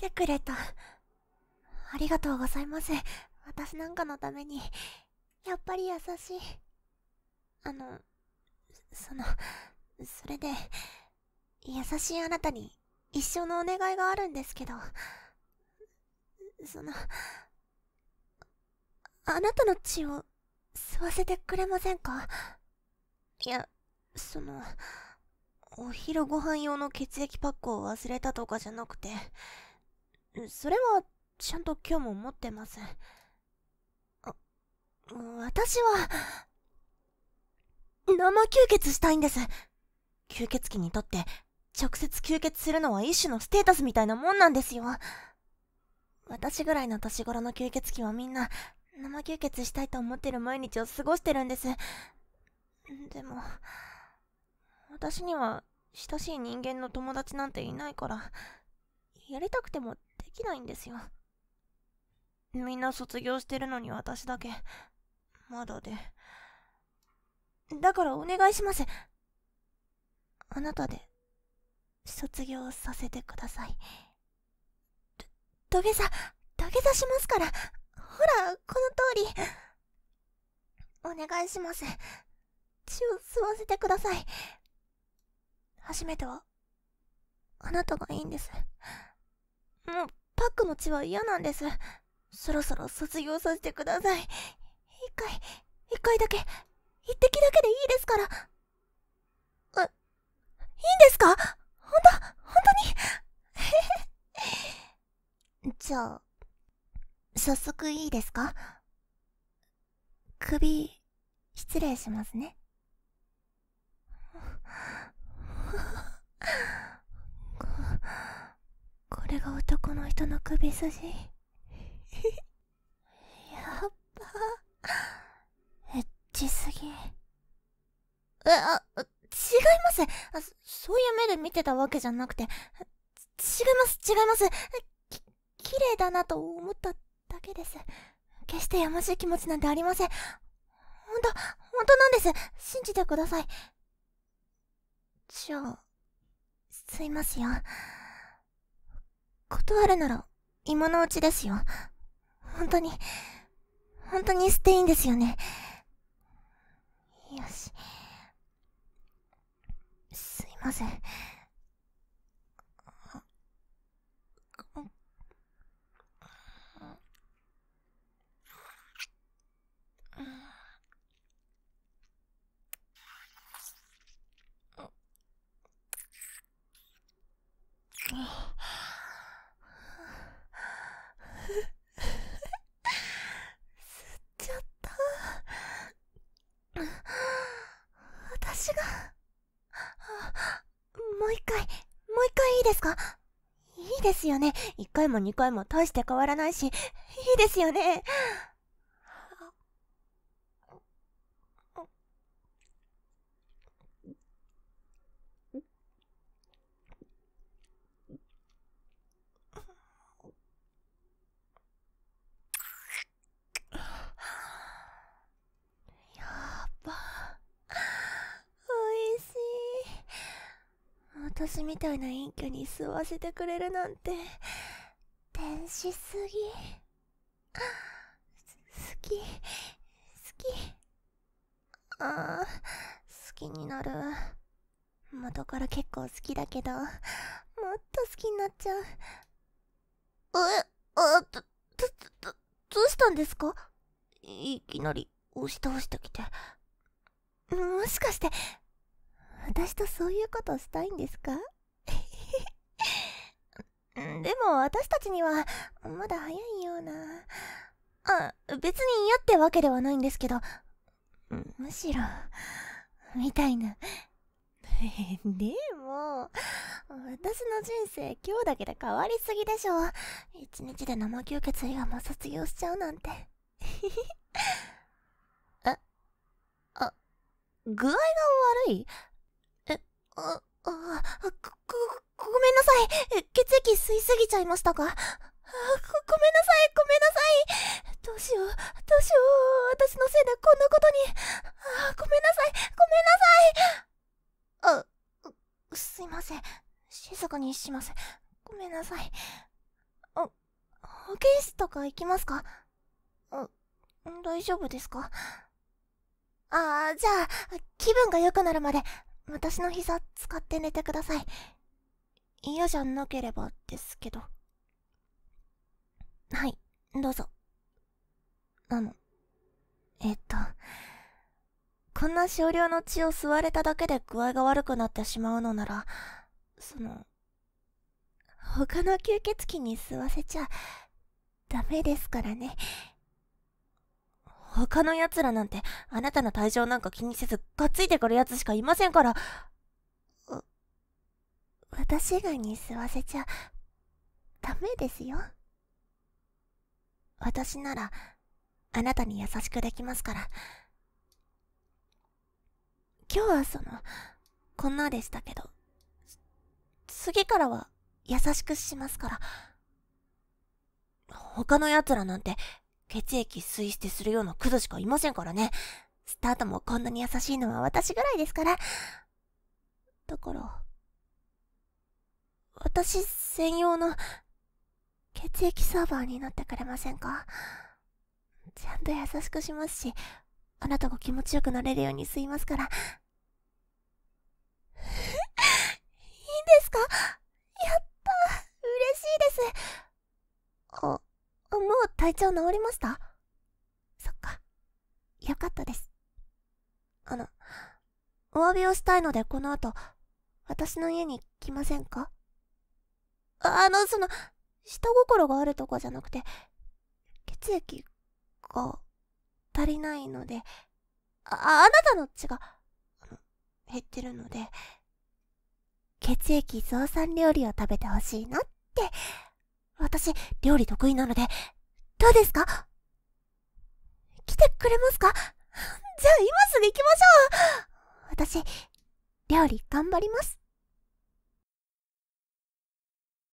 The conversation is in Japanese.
てくれた。ありがとうございます。私なんかのために。やっぱり優しい。あの、その、それで、優しいあなたに一生のお願いがあるんですけど、その、あなたの血を吸わせてくれませんかいや、その、お昼ご飯用の血液パックを忘れたとかじゃなくて、それはちゃんと今日も持ってます。あ、私は、生吸血したいんです。吸血鬼にとって、直接吸血するのは一種のステータスみたいなもんなんですよ。私ぐらいの年頃の吸血鬼はみんな、生吸血したいと思ってる毎日を過ごしてるんです。でも、私には親しい人間の友達なんていないから、やりたくてもできないんですよ。みんな卒業してるのに私だけ、まだで。だからお願いします。あなたで、卒業させてください。土下座、土下座しますから。ほら、この通り。お願いします。血を吸わせてください。初めては、あなたがいいんです。もう、パックの血は嫌なんです。そろそろ卒業させてください。一回、一回だけ、一滴だけでいいですから。え、いいんですかほんと、ほんとに じゃあ、早速いいですか首、失礼しますね。これが男の人の首筋 やっぱエッチすぎえあ違いますあそういう目で見てたわけじゃなくて違います違いますき綺麗だなと思っただけです決してやましい気持ちなんてありませんほんとほんとなんです信じてくださいじゃあ吸いますよ断るなら、今のうちですよ。本当に、本当に捨ていいんですよね。よし。すいません。私がもう一回もう一回いいですかいいですよね一回も二回も大して変わらないしいいですよね私みたいな隠居に吸わせてくれるなんて天使すぎす好き好きああ好きになる元から結構好きだけどもっと好きになっちゃうえあどどどどうしたんですかいきなり押し倒してきてもしかして私とそういうことしたいんですか でも私たちにはまだ早いようなあ別に嫌ってわけではないんですけどむしろみたいな でも私の人生今日だけで変わりすぎでしょ一日で生吸血以外も卒業しちゃうなんて えあ具合が悪いあ、あ、ご、ごめんなさい。血液吸いすぎちゃいましたか。あご、ごめんなさい、ごめんなさい。どうしよう、どうしよう。私のせいでこんなことに。あごめんなさい、ごめんなさい。あ、すいません。静かにします。ごめんなさい。あ、保健室とか行きますかあ、大丈夫ですかああ、じゃあ、気分が良くなるまで私の膝使って寝てください嫌じゃなければですけどはいどうぞあのえっとこんな少量の血を吸われただけで具合が悪くなってしまうのならその他の吸血鬼に吸わせちゃダメですからね他の奴らなんて、あなたの体調なんか気にせず、がっついてくる奴しかいませんから。わ、私以外に吸わせちゃ、ダメですよ。私なら、あなたに優しくできますから。今日はその、こんなでしたけど、次からは優しくしますから。他の奴らなんて血液吸い捨てするようなクズしかいませんからね。スタートもこんなに優しいのは私ぐらいですから。だから、私専用の血液サーバーになってくれませんかちゃんと優しくしますし、あなたが気持ちよくなれるように吸いますから。いいんですかやった嬉しいです。あ、もう体調治りましたそっか。よかったです。あの、お詫びをしたいのでこの後、私の家に来ませんかあの、その、下心があるとかじゃなくて、血液が足りないので、あ、あなたの血が、あの、減ってるので、血液増産料理を食べてほしいなって私、料理得意なので、どうですか来てくれますかじゃあ今すぐ行きましょう私、料理頑張ります。